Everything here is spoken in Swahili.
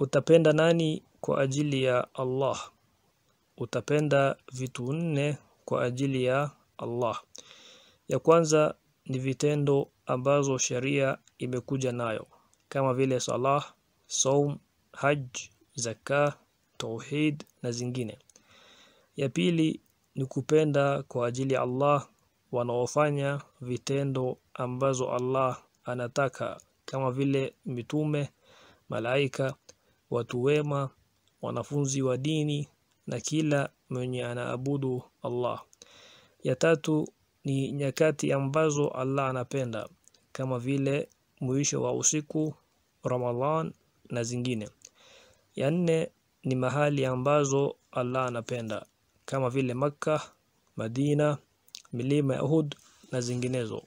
Utapenda nani kwa ajili ya Allah? Utapenda vitu nne kwa ajili ya Allah. Ya kwanza ni vitendo ambazo sharia imekuja nayo kama vile salah, saum, hajj, zaka, tauhid na zingine. Ya pili ni kupenda kwa ajili ya Allah wanaofanya vitendo ambazo Allah anataka kama vile mitume, malaika watu wema, wanafunzi wa dini na kila mwenye anaabudu Allah. Ya tatu ni nyakati ambazo Allah anapenda kama vile mwisho wa usiku, Ramadhan na zingine. Ya nne ni mahali ambazo Allah anapenda kama vile Makka, Madina, milima ya Uhud na zinginezo.